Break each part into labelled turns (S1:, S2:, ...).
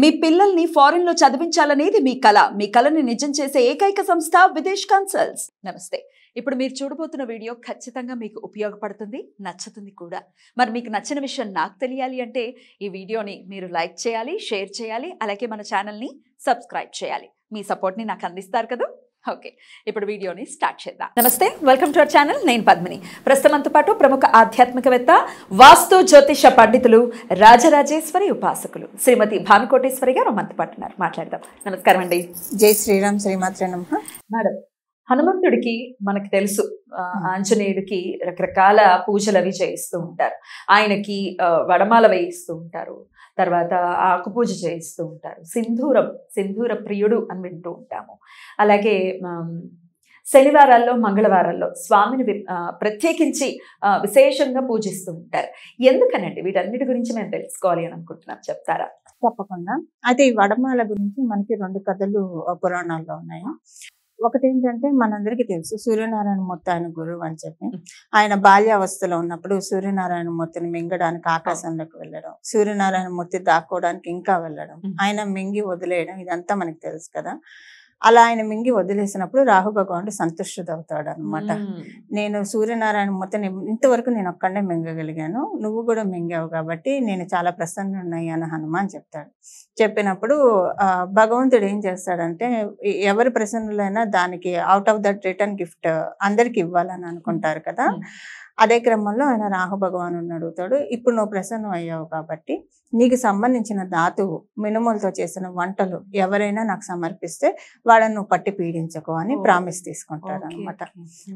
S1: మీ పిల్లల్ని ఫారిన్ లో చదివించాలనేది మీ కళ మీ కళని నిజం చేసే ఏకైక సంస్థ విదేశ్ కన్సల్ట్స్ నమస్తే ఇప్పుడు మీరు చూడబోతున్న వీడియో ఖచ్చితంగా మీకు ఉపయోగపడుతుంది నచ్చుతుంది కూడా మరి మీకు నచ్చిన విషయం నాకు తెలియాలి అంటే ఈ వీడియోని మీరు లైక్ చేయాలి షేర్ చేయాలి అలాగే మన ఛానల్ని సబ్స్క్రైబ్ చేయాలి మీ సపోర్ట్ని నాకు అందిస్తారు కదా ఓకే ఇప్పుడు వీడియోని స్టార్ట్ చేద్దాం నమస్తే వెల్కమ్ టు అవర్ ఛానల్ నేను పద్మిని ప్రస్తుతంతో పాటు ప్రముఖ ఆధ్యాత్మికవేత్త వాస్తు జ్యోతిష పండితులు రాజరాజేశ్వరి ఉపాసకులు శ్రీమతి భానుకోటేశ్వరి గారు మనతో పాటున్నారు మాట్లాడదాం నమస్కారం అండి జై శ్రీరామ్ శ్రీమాత్ర నమ మేడం హనుమంతుడికి మనకు తెలుసు ఆంజనేయుడికి రకరకాల పూజలు అవి చేయిస్తూ ఉంటారు ఆయనకి వడమాల వేయిస్తూ ఉంటారు తర్వాత ఆకు పూజ చేయిస్తూ ఉంటారు సింధూరం సింధూర ప్రియుడు అని వింటూ ఉంటాము అలాగే శనివారాల్లో మంగళవారాల్లో స్వామిని ప్రత్యేకించి విశేషంగా పూజిస్తూ ఉంటారు ఎందుకనండి వీటన్నిటి గురించి మేము తెలుసుకోవాలి అని అనుకుంటున్నాం చెప్తారా
S2: తప్పకుండా అయితే ఈ వడమాల గురించి మనకి రెండు కథలు పురాణాల్లో ఉన్నాయి ఒకటి ఏంటంటే మనందరికీ తెలుసు సూర్యనారాయణ మూర్తి ఆయన గురువు అని చెప్పి ఆయన బాల్యావస్థలో ఉన్నప్పుడు సూర్యనారాయణ మూర్తిని మింగడానికి ఆకాశంలోకి వెళ్ళడం సూర్యనారాయణ మూర్తి దాక్కోవడానికి ఇంకా వెళ్ళడం ఆయన మింగి వదిలేయడం ఇదంతా మనకు తెలుసు కదా అలా ఆయన మింగి వదిలేసినప్పుడు రాహు భగవానుడు సంతుష్టుడవుతాడు అనమాట నేను సూర్యనారాయణ మొత్తం ఇంతవరకు నేను ఒక్కడే మింగగలిగాను నువ్వు కూడా మింగావు కాబట్టి నేను చాలా ఉన్నాయని హనుమాన్ చెప్తాడు చెప్పినప్పుడు భగవంతుడు ఏం చేస్తాడంటే ఎవరి ప్రసన్నులైనా దానికి out of that return gift అందరికి ఇవ్వాలని అనుకుంటారు కదా అదే క్రమంలో ఆయన రాహు భగవాను అడుగుతాడు ఇప్పుడు నువ్వు ప్రసన్నం అయ్యావు కాబట్టి నీకు సంబంధించిన ధాతువు మినుములతో చేసిన వంటలు ఎవరైనా నాకు సమర్పిస్తే వాళ్ళని నువ్వు పట్టి పీడించకు అని ప్రామిస్ తీసుకుంటాడు అనమాట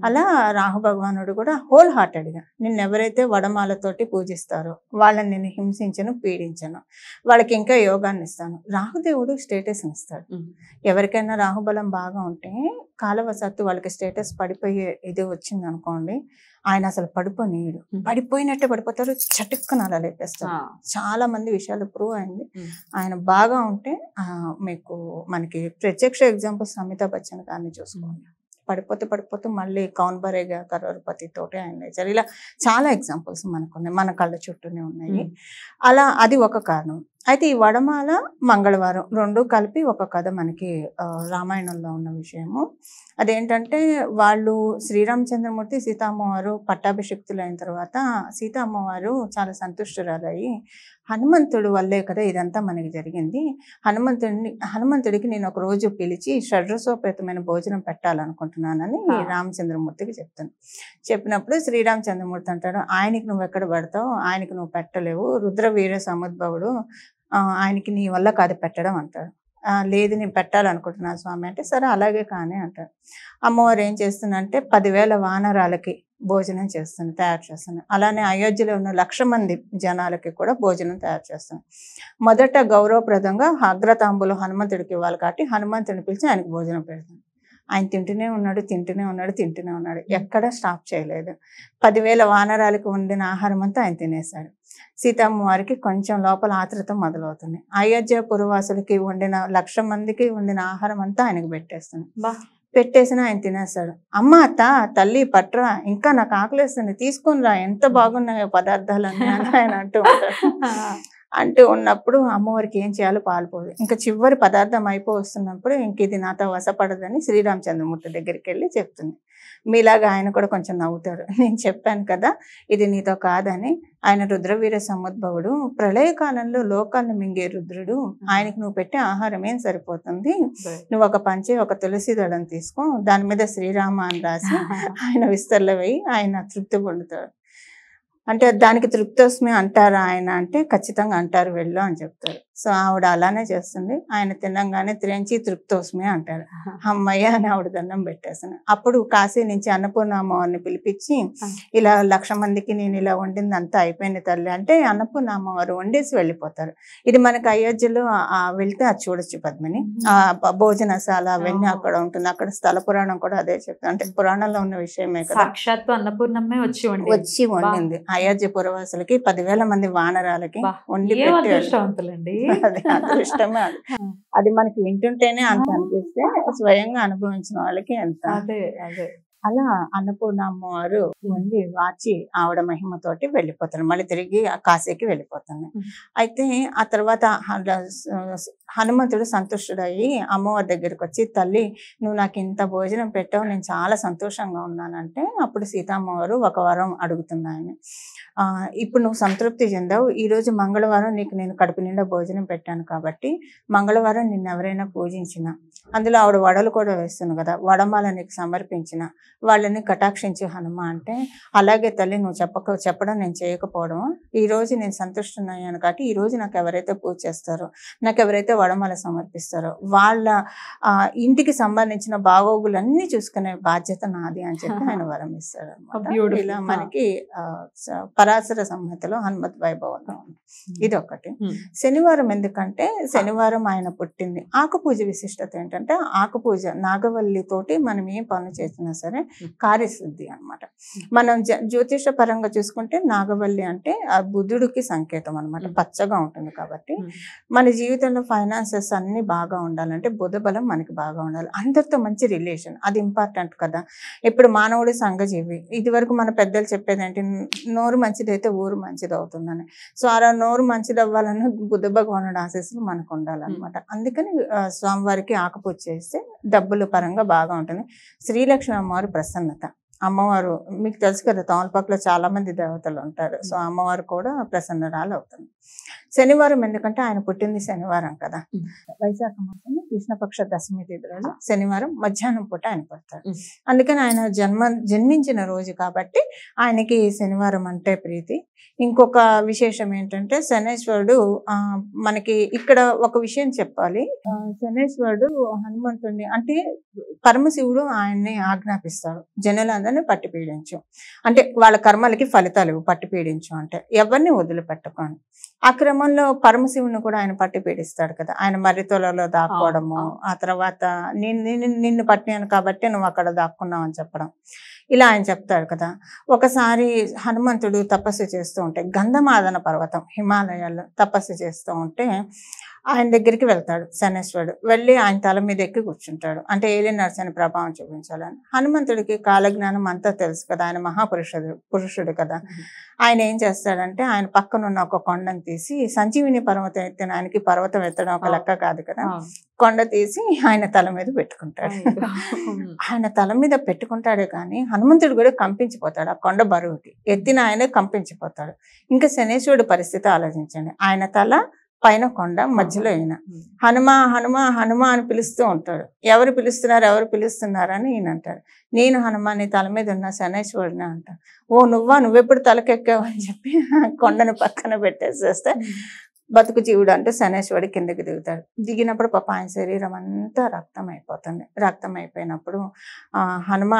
S2: అలా రాహు భగవానుడు కూడా హోల్ హార్టెడ్గా నిన్ను ఎవరైతే వడమాలతోటి పూజిస్తారో వాళ్ళని నేను హింసించను పీడించను వాళ్ళకి ఇంకా యోగాన్ని ఇస్తాను రాహుదేవుడు స్టేటస్ ఇస్తాడు ఎవరికైనా రాహుబలం బాగా ఉంటే కాలవశాత్తు వాళ్ళకి స్టేటస్ పడిపోయే ఇది వచ్చింది అనుకోండి ఆయన అసలు పడిపోనీయడు పడిపోయినట్టే పడిపోతారు చటుక్కున అలా లేపేస్తారు చాలా మంది విషయాలు ప్రూవ్ అయింది ఆయన బాగా ఉంటే మీకు మనకి ప్రత్యక్ష ఎగ్జాంపుల్స్ అమితాబ్ బచ్చన్ గారిని చూసుకోండి పడిపోతే పడిపోతే మళ్ళీ కౌన్ బరేగా కరోరపతి తోటి ఆయన ఇలా చాలా ఎగ్జాంపుల్స్ మనకు ఉన్నాయి మన కళ్ళ చుట్టూనే ఉన్నాయి అలా అది ఒక కారణం అయితే ఈ వడమాల మంగళవారం రెండు కలిపి ఒక కథ మనకి రామాయణంలో ఉన్న విషయము అదేంటంటే వాళ్ళు శ్రీరామచంద్రమూర్తి సీతామ్మవారు అయిన తర్వాత సీతామ్మవారు చాలా సంతుష్టురాలయ్యి హనుమంతుడు వల్లే కదా ఇదంతా మనకి జరిగింది హనుమంతుడిని హనుమంతుడికి నేను ఒక రోజు పిలిచి షడ్రసోపేతమైన భోజనం పెట్టాలనుకుంటున్నానని రామచంద్రమూర్తికి చెప్తాను చెప్పినప్పుడు శ్రీరామచంద్రమూర్తి అంటాడు ఆయనకి నువ్వు ఎక్కడ పడతావు ఆయనకి నువ్వు పెట్టలేవు రుద్రవీర సముద్భవుడు ఆయనకి నీ వల్ల కాదు పెట్టడం అంటాడు లేదు నేను పెట్టాలనుకుంటున్నాను స్వామి అంటే సరే అలాగే కానీ అంటాడు అమ్మవారు ఏం చేస్తుందంటే పదివేల వానరాలకి భోజనం చేస్తుంది తయారు చేస్తుంది అలానే అయోధ్యలో ఉన్న లక్ష మంది జనాలకి కూడా భోజనం తయారు చేస్తుంది మొదట గౌరవప్రదంగా అగ్రతాంబులు హనుమంతుడికి ఇవ్వాలి కాబట్టి హనుమంతుడిని పిలిచి ఆయనకు భోజనం పెడుతుంది ఆయన తింటూనే ఉన్నాడు తింటూనే ఉన్నాడు తింటూనే ఉన్నాడు ఎక్కడా స్టాప్ చేయలేదు పదివేల వానరాలకు వండిన ఆహారం అంతా ఆయన తినేశాడు సీతమ్మవారికి కొంచెం లోపల ఆతృత మొదలవుతుంది అయోధ్య పురవాసులకి వండిన లక్ష మందికి వండిన ఆహారం అంతా ఆయనకు పెట్టేస్తుంది పెట్టేసిన ఆయన తినేస్తాడు అమ్మ అత్త తల్లి పట్రా ఇంకా నాకు ఆకలిస్తుంది రా ఎంత బాగున్నాయో పదార్థాలు అని ఆయన అంటూ అంటే ఉన్నప్పుడు అమ్మవారికి ఏం చేయాలో పాల్పోదు ఇంకా చివరి పదార్థం అయిపో వస్తున్నప్పుడు ఇంక ఇది నాతో వసపడదని శ్రీరామచంద్రమూర్తి దగ్గరికి వెళ్ళి చెప్తుంది మీలాగా ఆయన కూడా కొంచెం నవ్వుతాడు నేను చెప్పాను కదా ఇది నీతో కాదని ఆయన రుద్రవీర సముద్భవుడు ప్రళయకాలంలో లోకాలను మింగే రుద్రుడు ఆయనకు నువ్వు పెట్టే ఆహారం ఏం సరిపోతుంది నువ్వు ఒక పంచి ఒక తులసి దళం తీసుకో దాని మీద శ్రీరామ అని రాసి ఆయన విస్తరలో వేయి ఆయన తృప్తి పొందుతాడు అంటే దానికి తృప్తోస్మి అంటారా ఆయన అంటే ఖచ్చితంగా అంటారు వెళ్ళు అని చెప్తారు సో ఆవిడ అలానే చేస్తుంది ఆయన తినంగానే త్రెంచి తృప్తోస్మి అంటాడు అమ్మయ్య అని ఆవిడ దండం పెట్టేసాను అప్పుడు కాశీ నుంచి అన్నపూర్ణ పిలిపించి ఇలా లక్ష మందికి నేను ఇలా వండింది అంతా అయిపోయింది తల్లి అంటే అన్నపూర్ణ వండేసి వెళ్ళిపోతారు ఇది మనకు అయోధ్యలో వెళ్తే అది చూడొచ్చు పద్మిని ఆ భోజనశాల అవన్నీ అక్కడ ఉంటుంది అక్కడ స్థల పురాణం కూడా అదే చెప్తాను అంటే పురాణంలో ఉన్న విషయమే కదా
S1: సాక్షాత్తు అన్నపూర్ణమే వచ్చి వచ్చి వండింది
S2: అయోధ్య పురవాసులకి పదివేల మంది వానరాలకి వండి అది అది అది అది మనకి వింటుంటేనే అంత అనిపిస్తే స్వయంగా అనుభవించిన వాళ్ళకి ఎంత అదే అదే అలా అన్నపూర్ణ అమ్మవారు ఉండి వాచి ఆవిడ మహిమతోటి వెళ్ళిపోతాను మళ్ళీ తిరిగి కాశీకి వెళ్ళిపోతాను అయితే ఆ తర్వాత హనుమంతుడు సంతుష్టుడయ్యి అమ్మవారి దగ్గరికి వచ్చి తల్లి నువ్వు నాకు ఇంత భోజనం పెట్టావు నేను చాలా సంతోషంగా ఉన్నానంటే అప్పుడు సీతామ్మవారు ఒక వారం అడుగుతున్నాయని ఇప్పుడు నువ్వు సంతృప్తి చెందావు ఈరోజు మంగళవారం నీకు నేను కడుపు నిండా భోజనం పెట్టాను కాబట్టి మంగళవారం నిన్ను ఎవరైనా పూజించిన అందులో ఆవిడ వడలు కూడా వేస్తుంది కదా వడమాల నీకు సమర్పించిన వాళ్ళని కటాక్షించి హనుమ అంటే అలాగే తల్లి నువ్వు చెప్పక చెప్పడం నేను చేయకపోవడం ఈ రోజు నేను సంతుష్టనయ్యాను కాబట్టి ఈ రోజు నాకు ఎవరైతే పూజ చేస్తారో నాకు ఎవరైతే వడమాల సమర్పిస్తారో వాళ్ళ ఇంటికి సంబంధించిన బాగోగులన్నీ చూసుకునే బాధ్యత నాది అని చెప్పి ఆయన వరం ఇస్తారు అనమాట oh, ఇలా ah. మనకి పరాశర సంహితలో హనుమత్ వైభవంగా ఉంది hmm. ఇది ఒకటి hmm. శనివారం ఎందుకంటే శనివారం ఆయన పుట్టింది ఆకు పూజ విశిష్టత ఏంటంటే ఏంటంటే ఆకుపూజ తోటి మనం ఏం పనులు చేసినా సరే కార్యశుద్ధి అనమాట మనం జ్యోతిష పరంగా చూసుకుంటే నాగవల్లి అంటే ఆ బుద్ధుడికి సంకేతం అనమాట పచ్చగా ఉంటుంది కాబట్టి మన జీవితంలో ఫైనాన్సెస్ అన్ని బాగా ఉండాలంటే బుధ బలం మనకి బాగా ఉండాలి అందరితో మంచి రిలేషన్ అది ఇంపార్టెంట్ కదా ఇప్పుడు మానవుడు సంఘజీవి ఇది వరకు మన పెద్దలు చెప్పేది ఏంటి నోరు మంచిదైతే ఊరు మంచిది అవుతుందని సో అలా నోరు మంచిది అవ్వాలని బుద్ధ భగవానుడు ఆశీస్సులు మనకు ఉండాలన్నమాట అందుకని స్వామివారికి ఆకు పూజ చేస్తే డబ్బులు పరంగా బాగా ఉంటుంది శ్రీలక్ష్మి అమ్మవారి ప్రసన్నత అమ్మవారు మీకు తెలుసు కదా తమలపాకులో చాలా మంది దేవతలు ఉంటారు సో అమ్మవారు కూడా ప్రసన్నరాలు అవుతుంది శనివారం ఎందుకంటే ఆయన పుట్టింది శనివారం కదా వైశాఖ మాసం కృష్ణపక్ష దశమి తేదీ రోజు శనివారం మధ్యాహ్నం పూట ఆయన పుడతాడు అందుకని ఆయన జన్మ జన్మించిన రోజు కాబట్టి ఆయనకి శనివారం అంటే ప్రీతి ఇంకొక విశేషం ఏంటంటే శనేశ్వరుడు మనకి ఇక్కడ ఒక విషయం చెప్పాలి శనేశ్వరుడు హనుమంతుడిని అంటే పరమశివుడు ఆయన్ని ఆజ్ఞాపిస్తాడు జనులందరూ ఉన్నదని పట్టి పీడించు అంటే వాళ్ళ కర్మలకి ఫలితాలు పట్టి పీడించు అంటే ఎవరిని వదిలిపెట్టుకోను ఆ క్రమంలో పరమశివుని కూడా ఆయన పట్టి పీడిస్తాడు కదా ఆయన మర్రితోలలో దాక్కోవడము ఆ తర్వాత నిన్ను నిన్ను పట్టినాను కాబట్టి నువ్వు అక్కడ దాక్కున్నావు అని చెప్పడం ఇలా ఆయన చెప్తాడు కదా ఒకసారి హనుమంతుడు తపస్సు చేస్తూ ఉంటే గంధమాదన పర్వతం హిమాలయాల్లో తపస్సు చేస్తూ ఉంటే ఆయన దగ్గరికి వెళ్తాడు శనేశ్వరుడు వెళ్ళి ఆయన తల మీద ఎక్కి కూర్చుంటాడు అంటే ఏలి నరసని ప్రభావం చూపించాలని హనుమంతుడికి కాలజ్ఞానం అంతా తెలుసు కదా ఆయన మహాపురుషుడు పురుషుడు కదా ఆయన ఏం చేస్తాడంటే ఆయన పక్కనున్న ఒక కొండను తీసి సంజీవిని పర్వతం ఎత్తిన ఆయనకి పర్వతం ఎత్తడం ఒక లెక్క కాదు కదా కొండ తీసి ఆయన తల మీద పెట్టుకుంటాడు ఆయన తల మీద పెట్టుకుంటాడే కానీ హనుమంతుడు కూడా కంపించిపోతాడు ఆ కొండ బరువుకి ఎత్తిన ఆయనే కంపించిపోతాడు ఇంకా శనేశ్వరుడు పరిస్థితి ఆలోచించండి ఆయన తల పైన కొండ మధ్యలో ఈయన హనుమ హనుమ హనుమ అని పిలుస్తూ ఉంటాడు ఎవరు పిలుస్తున్నారు ఎవరు పిలుస్తున్నారు అని ఈయన అంటాడు నేను హనుమా నీ తల మీద ఉన్న శనేశ్వరుడిని అంటాడు ఓ నువ్వా నువ్వెప్పుడు తలకెక్కావు అని చెప్పి కొండను పక్కన పెట్టేసేస్తే బతుకు జీవుడు అంటే శనేశ్వరుడు కిందకి దిగుతాడు దిగినప్పుడు పాప ఆయన శరీరం అంతా రక్తం అయిపోతుంది రక్తం అయిపోయినప్పుడు హనుమ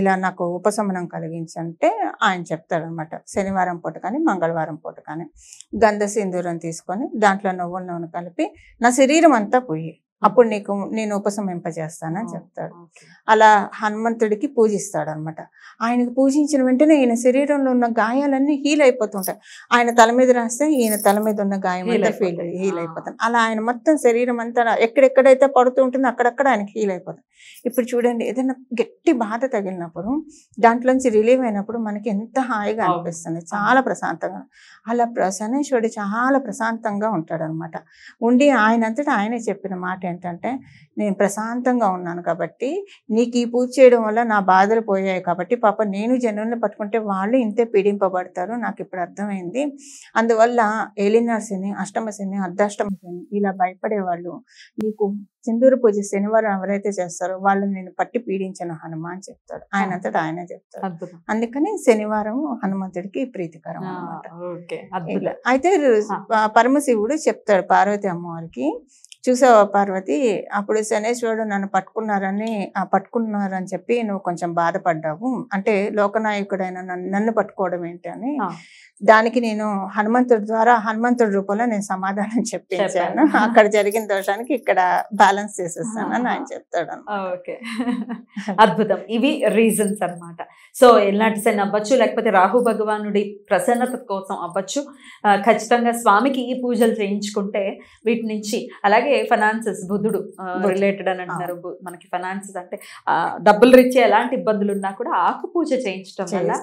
S2: ఇలా నాకు ఉపశమనం కలిగించంటే ఆయన చెప్తాడు అనమాట శనివారం పూట కానీ మంగళవారం పూట కానీ గంధ సింధూరం తీసుకొని దాంట్లో నువ్వుల నూనె కలిపి నా శరీరం అంతా పోయి అప్పుడు నీకు నేను ఉపశమింపజేస్తానని చెప్తాడు అలా హనుమంతుడికి పూజిస్తాడు అనమాట ఆయనకు పూజించిన వెంటనే ఈయన శరీరంలో ఉన్న గాయాలన్నీ హీల్ అయిపోతుంటాయి ఆయన తల మీద రాస్తే ఈయన తల మీద ఉన్న గాయం ఫీల్ హీల్ అయిపోతాను అలా ఆయన మొత్తం శరీరం అంతా ఎక్కడెక్కడైతే పడుతూ ఉంటుందో అక్కడక్కడ ఆయనకి హీల్ అయిపోతాం ఇప్పుడు చూడండి ఏదైనా గట్టి బాధ తగిలినప్పుడు దాంట్లోంచి రిలీవ్ అయినప్పుడు మనకి ఎంత హాయిగా అనిపిస్తుంది చాలా ప్రశాంతంగా అలా ప్రసనేశ్వరుడు చాలా ప్రశాంతంగా ఉంటాడు అనమాట ఉండి ఆయనంతటా ఆయనే చెప్పిన మాట ఏంటంటే నేను ప్రశాంతంగా ఉన్నాను కాబట్టి నీకు ఈ పూజ చేయడం వల్ల నా బాధలు పోయాయి కాబట్టి పాప నేను జనులను పట్టుకుంటే వాళ్ళు ఇంతే పీడింపబడతారు నాకు ఇప్పుడు అర్థమైంది అందువల్ల ఏలినార్ శని అష్టమ శని అర్ధాష్టమ శని ఇలా భయపడేవాళ్ళు నీకు సింధూరు పూజ శనివారం ఎవరైతే చేస్తారో వాళ్ళని నేను పట్టి పీడించను హనుమాన్ చెప్తాడు ఆయన అంతటా ఆయన చెప్తాడు అందుకని శనివారం హనుమంతుడికి ప్రీతికరం అనమాట అయితే పరమశివుడు చెప్తాడు పార్వతి అమ్మవారికి చూసావా పార్వతి అప్పుడు శనేశ్వరుడు నన్ను పట్టుకున్నారని ఆ పట్టుకున్నారని చెప్పి నువ్వు కొంచెం బాధపడ్డావు అంటే లోకనాయకుడైన నన్ను నన్ను పట్టుకోవడం ఏంటి అని దానికి నేను హనుమంతుడి ద్వారా హనుమంతుడి రూపంలో నేను సమాధానం చెప్పించాను అక్కడ జరిగిన దోషానికి ఇక్కడ బ్యాలెన్స్
S1: చేసేస్తాను అని ఆయన చెప్తాడు ఓకే అద్భుతం ఇవి రీజన్స్ అనమాట సో ఎలాంటి సైన్ అవ్వచ్చు లేకపోతే రాహు భగవానుడి ప్రసన్నత కోసం అవ్వచ్చు ఖచ్చితంగా స్వామికి ఈ పూజలు చేయించుకుంటే వీటి నుంచి అలాగే ఫైనాన్సెస్ బుద్ధుడు రిలేటెడ్ అని అంటున్నారు మనకి ఫైనాన్సెస్ అంటే డబ్బులు రిచ్ ఎలాంటి ఇబ్బందులు ఉన్నా కూడా ఆకు పూజ చేయించడం వల్ల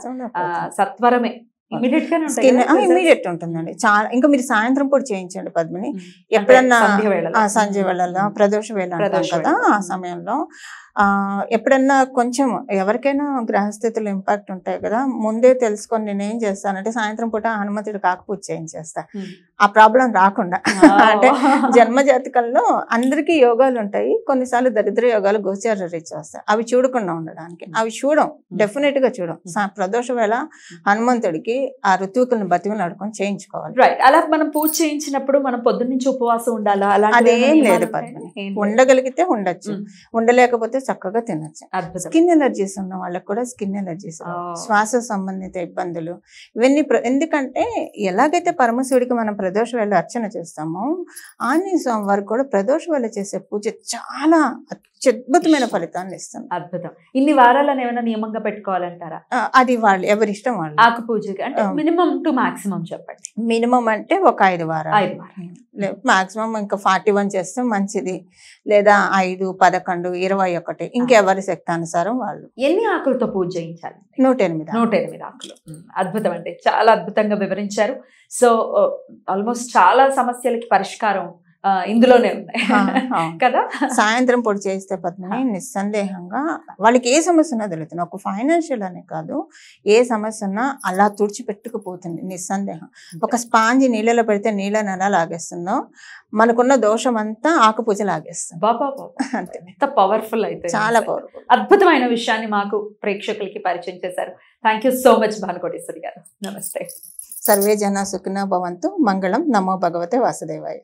S1: సత్వరమే ఇమీడియట్
S2: ఉంటుందండి చాలా ఇంకా మీరు సాయంత్రం పూట చేయించండి పద్మిని ఎప్పుడన్నా సంజయ్ వేళ ప్రదోష వేళ కదా ఆ సమయంలో ఎప్పుడన్నా కొంచెం ఎవరికైనా గ్రహస్థితులు ఇంపాక్ట్ ఉంటాయి కదా ముందే తెలుసుకొని నేను ఏం చేస్తానంటే సాయంత్రం పూట హనుమతుడు కాకపోతే చేయించేస్తా ఆ ప్రాబ్లం రాకుండా అంటే జన్మ జాతకంలో అందరికీ యోగాలు ఉంటాయి కొన్నిసార్లు దరిద్ర యోగాలు గోచార రీచ్ వస్తాయి అవి చూడకుండా ఉండడానికి అవి చూడం డెఫినెట్ గా చూడం ప్రదోష వేళ హనుమంతుడికి ఆ ఋతువుకులను బతిమ నడుకొని చేయించుకోవాలి రైట్ అలా మనం పూజ చేయించినప్పుడు మనం పొద్దున్నుంచి ఉపవాసం ఉండాలా అదేం లేదు ఉండగలిగితే ఉండొచ్చు ఉండలేకపోతే చక్కగా తినచ్చు స్కిన్ ఎలర్జీస్ ఉన్న వాళ్ళకి కూడా స్కిన్ ఎలర్జీస్ శ్వాస సంబంధిత ఇబ్బందులు ఇవన్నీ ఎందుకంటే ఎలాగైతే పరమశివుడికి మనం ప్రదోష వేళ అర్చన చేస్తామో ఆంజనేయ స్వామి వారు కూడా ప్రదోష వేళ చేసే పూజ
S1: చాలా అత్యద్భుతమైన ఫలితాన్ని ఇస్తుంది అద్భుతం ఇన్ని వారాలను ఏమైనా నియమంగా పెట్టుకోవాలంటారా అది వాళ్ళు ఎవరి ఇష్టం వాళ్ళు ఆకు పూజకి అంటే మినిమం టు మాక్సిమం చెప్పండి మినిమం అంటే
S2: ఒక ఐదు వారాలు ఐదు వారాలు మాక్సిమం ఇంకా ఫార్టీ వన్ చేస్తే మంచిది లేదా ఐదు పదకొండు ఇరవై ఒక ఒకటి ఇంకెవరి శక్తి అనుసారం వాళ్ళు ఎన్ని ఆకులతో పూజ చేయించాలి
S1: నూట ఎనిమిది నూట ఎనిమిది ఆకులు అద్భుతం అండి చాలా అద్భుతంగా వివరించారు సో ఆల్మోస్ట్ చాలా సమస్యలకి పరిష్కారం ఇందులోనే ఉన్నాయి కదా
S2: సాయంత్రం పొడి చేస్తే పద్మని నిస్సందేహంగా వాళ్ళకి ఏ సమస్య ఉన్నా తెలుగుతుంది ఒక ఫైనాన్షియల్ అనే కాదు ఏ సమస్య ఉన్నా అలా తుడిచిపెట్టుకుపోతుంది నిస్సందేహం ఒక స్పాంజి నీళ్ళలో పెడితే నీళ్ళని ఎలా లాగేస్తుందో మనకున్న దోషం అంతా ఆకుపూజ లాగేస్తుంది బాబా
S1: అంతే ఎంత పవర్ఫుల్ అయితే చాలా పవర్ఫుల్ అద్భుతమైన విషయాన్ని మాకు ప్రేక్షకులకి పరిచయం చేశారు థ్యాంక్ సో మచ్ భానుకోటేశ్వరి గారు నమస్తే
S2: సర్వే జన సుఖినో భవంతు మంగళం నమో భగవతే వాసుదేవాయ